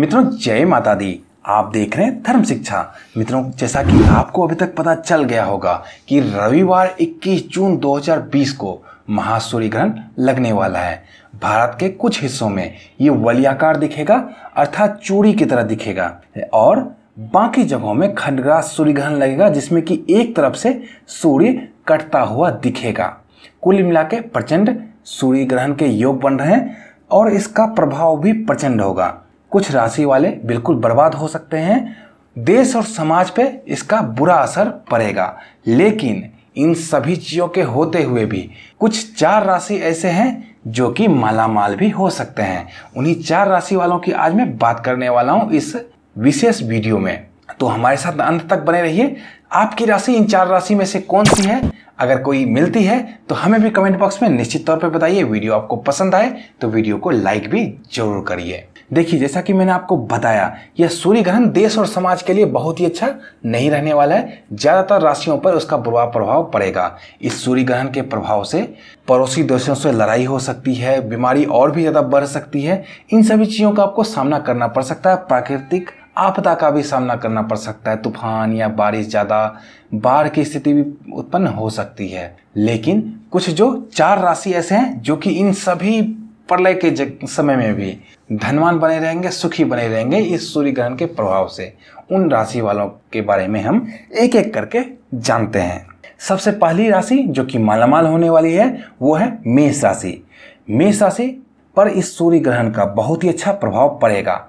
मित्रों जय माता दी आप देख रहे हैं धर्म शिक्षा मित्रों जैसा कि आपको अभी तक पता चल गया होगा कि रविवार 21 जून 2020 को महासूर्य ग्रहण लगने वाला है भारत के कुछ हिस्सों में ये वलियाकार दिखेगा अर्थात चूड़ी की तरह दिखेगा और बाकी जगहों में खंडग्रास सूर्य ग्रहण लगेगा जिसमें कि एक तरफ से सूर्य कटता हुआ दिखेगा कुल मिला के प्रचंड सूर्य ग्रहण के योग बन रहे हैं और इसका प्रभाव भी प्रचंड होगा कुछ राशि वाले बिल्कुल बर्बाद हो सकते हैं देश और समाज पे इसका बुरा असर पड़ेगा लेकिन इन सभी चीज़ों के होते हुए भी कुछ चार राशि ऐसे हैं जो कि मालामाल भी हो सकते हैं उन्हीं चार राशि वालों की आज मैं बात करने वाला हूँ इस विशेष वीडियो में तो हमारे साथ अंत तक बने रहिए आपकी राशि इन चार राशि में से कौन सी है अगर कोई मिलती है तो हमें भी कमेंट बॉक्स में निश्चित तौर पर बताइए वीडियो आपको पसंद आए तो वीडियो को लाइक भी जरूर करिए देखिए जैसा कि मैंने आपको बताया यह सूर्य ग्रहण देश और समाज के लिए बहुत ही अच्छा नहीं रहने वाला है ज़्यादातर राशियों पर उसका बुरा प्रभाव पड़ेगा इस सूर्य ग्रहण के प्रभाव से पड़ोसी देशों से लड़ाई हो सकती है बीमारी और भी ज़्यादा बढ़ सकती है इन सभी चीज़ों का आपको सामना करना पड़ सकता है प्राकृतिक आपदा का भी सामना करना पड़ सकता है तूफान या बारिश ज़्यादा बाढ़ की स्थिति भी उत्पन्न हो सकती है लेकिन कुछ जो चार राशि ऐसे हैं जो कि इन सभी प्रलय के समय में भी धनवान बने रहेंगे सुखी बने रहेंगे इस सूर्य ग्रहण के प्रभाव से उन राशि वालों के बारे में हम एक एक करके जानते हैं सबसे पहली राशि जो कि मालामाल होने वाली है वो है मेष राशि मेष राशि पर इस सूर्य ग्रहण का बहुत ही अच्छा प्रभाव पड़ेगा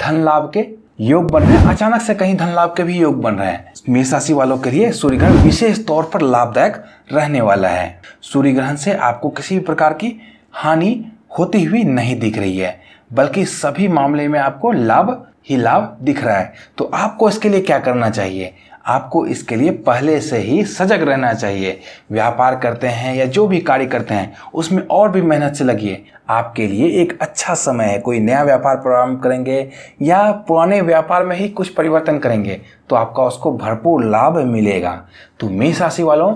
धन लाभ के योग बन रहे हैं अचानक से कहीं धन लाभ के भी योग बन रहे हैं मेष राशि वालों के लिए सूर्य ग्रहण विशेष तौर पर लाभदायक रहने वाला है सूर्य ग्रहण से आपको किसी भी प्रकार की हानि होती हुई नहीं दिख रही है बल्कि सभी मामले में आपको लाभ ही लाभ दिख रहा है तो आपको इसके लिए क्या करना चाहिए आपको इसके लिए पहले से ही सजग रहना चाहिए व्यापार करते हैं या जो भी कार्य करते हैं उसमें और भी मेहनत से लगिए आपके लिए एक अच्छा समय है कोई नया व्यापार प्रारंभ करेंगे या पुराने व्यापार में ही कुछ परिवर्तन करेंगे तो आपका उसको भरपूर लाभ मिलेगा तो मेष राशि वालों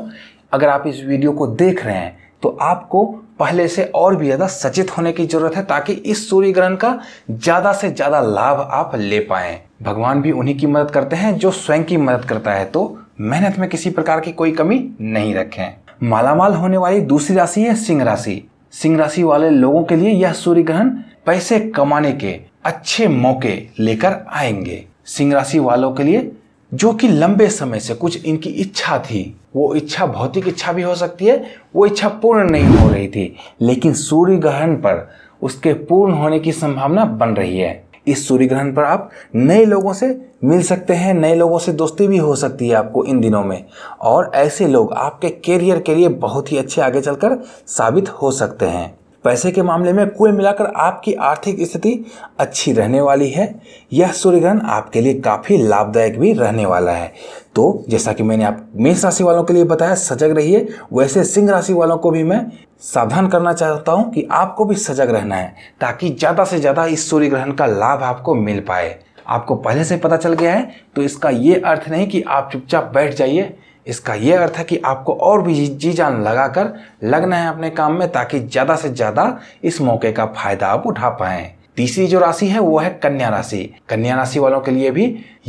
अगर आप इस वीडियो को देख रहे हैं तो आपको पहले से और भी ज़्यादा सचेत होने की जरूरत है ताकि इस सूर्य ग्रहण का ज़्यादा से ज़्यादा लाभ आप ले पाएँ भगवान भी उन्हीं की मदद करते हैं जो स्वयं की मदद करता है तो मेहनत में किसी प्रकार की कोई कमी नहीं रखें मालामाल होने वाली दूसरी राशि है सिंह राशि सिंह राशि वाले लोगों के लिए यह सूर्य ग्रहण पैसे कमाने के अच्छे मौके लेकर आएंगे सिंह राशि वालों के लिए जो कि लंबे समय से कुछ इनकी इच्छा थी वो इच्छा भौतिक इच्छा भी हो सकती है वो इच्छा पूर्ण नहीं हो रही थी लेकिन सूर्य ग्रहण पर उसके पूर्ण होने की संभावना बन रही है इस सूर्य ग्रहण पर आप नए लोगों से मिल सकते हैं नए लोगों से दोस्ती भी हो सकती है आपको इन दिनों में और ऐसे लोग आपके करियर के लिए बहुत ही अच्छे आगे चलकर साबित हो सकते हैं पैसे के मामले में कुल मिलाकर आपकी आर्थिक स्थिति अच्छी रहने वाली है यह सूर्य ग्रहण आपके लिए काफ़ी लाभदायक भी रहने वाला है तो जैसा कि मैंने आप मेष राशि वालों के लिए बताया सजग रहिए वैसे सिंह राशि वालों को भी मैं सावधान करना चाहता हूं कि आपको भी सजग रहना है ताकि ज़्यादा से ज़्यादा इस सूर्य ग्रहण का लाभ आपको मिल पाए आपको पहले से पता चल गया है तो इसका ये अर्थ नहीं कि आप चुपचाप बैठ जाइए इसका यह अर्थ है कि आपको और भी जी जान लगाकर लगना है अपने काम में ताकि ज़्यादा से ज़्यादा इस मौके का फायदा आप उठा पाए तीसरी जो राशि है वो है कन्या राशि कन्या राशि वालों के लिए भी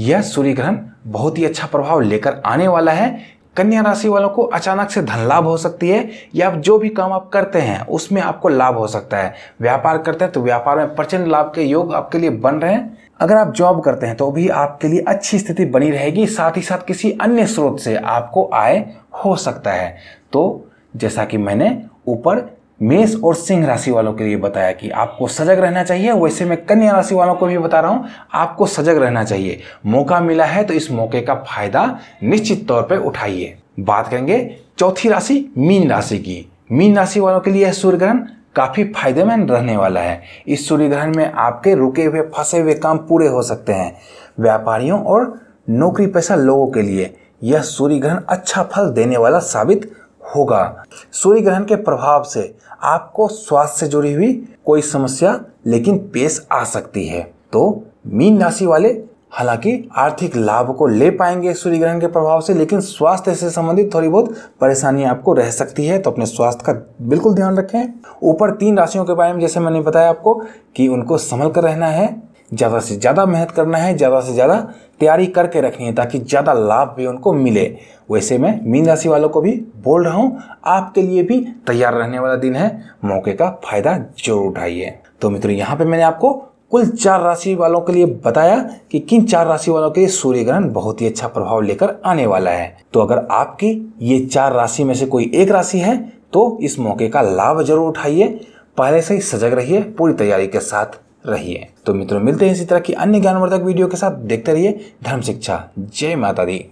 यह सूर्य ग्रहण बहुत ही अच्छा प्रभाव लेकर आने वाला है कन्या राशि वालों को अचानक से धन लाभ हो सकती है या आप जो भी काम आप करते हैं उसमें आपको लाभ हो सकता है व्यापार करते हैं तो व्यापार में प्रचंड लाभ के योग आपके लिए बन रहे हैं अगर आप जॉब करते हैं तो भी आपके लिए अच्छी स्थिति बनी रहेगी साथ ही साथ किसी अन्य स्रोत से आपको आय हो सकता है तो जैसा कि मैंने ऊपर मेष और सिंह राशि वालों के लिए बताया कि आपको सजग रहना चाहिए वैसे मैं कन्या राशि वालों को भी बता रहा हूं आपको सजग रहना चाहिए मौका मिला है तो इस मौके का फायदा निश्चित तौर पर उठाइए बात करेंगे चौथी राशि मीन राशि की मीन राशि वालों के लिए सूर्य ग्रहण काफ़ी फायदेमंद रहने वाला है इस सूर्य ग्रहण में आपके रुके हुए फंसे हुए काम पूरे हो सकते हैं व्यापारियों और नौकरी पैसा लोगों के लिए यह सूर्य ग्रहण अच्छा फल देने वाला साबित होगा सूर्य ग्रहण के प्रभाव से आपको स्वास्थ्य से जुड़ी हुई कोई समस्या लेकिन पेश आ सकती है तो मीन राशि वाले हालांकि आर्थिक लाभ को ले पाएंगे सूर्य ग्रहण के प्रभाव से लेकिन स्वास्थ्य से संबंधित थोड़ी बहुत परेशानी आपको रह सकती है तो अपने स्वास्थ्य का बिल्कुल ध्यान रखें ऊपर तीन राशियों के बारे में जैसे मैंने बताया आपको कि उनको संभल कर रहना है ज़्यादा से ज़्यादा मेहनत करना है ज़्यादा से ज़्यादा तैयारी करके रखनी है ताकि ज़्यादा लाभ भी उनको मिले वैसे मैं मीन राशि वालों को भी बोल रहा हूँ आपके लिए भी तैयार रहने वाला दिन है मौके का फायदा जरूर उठाइए तो मित्रों यहाँ पे मैंने आपको कुल चार राशि वालों के लिए बताया कि किन चार राशि वालों के लिए सूर्य ग्रहण बहुत ही अच्छा प्रभाव लेकर आने वाला है तो अगर आपकी ये चार राशि में से कोई एक राशि है तो इस मौके का लाभ जरूर उठाइए पहले से ही सजग रहिए पूरी तैयारी के साथ रहिए तो मित्रों मिलते हैं इसी तरह की अन्य ज्ञानवर्धक वीडियो के साथ देखते रहिए धर्म शिक्षा जय माता दी